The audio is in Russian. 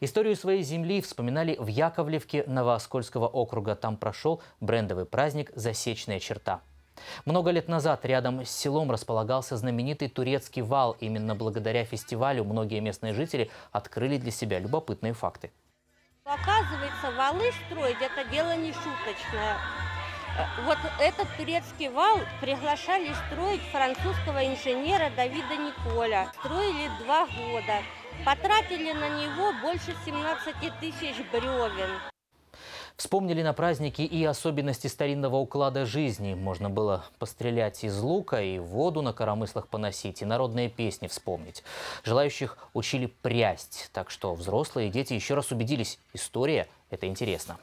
Историю своей земли вспоминали в Яковлевке Новооскольского округа. Там прошел брендовый праздник «Засечная черта». Много лет назад рядом с селом располагался знаменитый турецкий вал. Именно благодаря фестивалю многие местные жители открыли для себя любопытные факты. Оказывается, валы строить – это дело не шуточное. Э, вот этот турецкий вал приглашали строить французского инженера Давида Николя. Строили два года. Потратили на него больше 17 тысяч бревен. Вспомнили на празднике и особенности старинного уклада жизни. Можно было пострелять из лука и воду на коромыслах поносить, и народные песни вспомнить. Желающих учили прясть, так что взрослые и дети еще раз убедились, история – это интересно.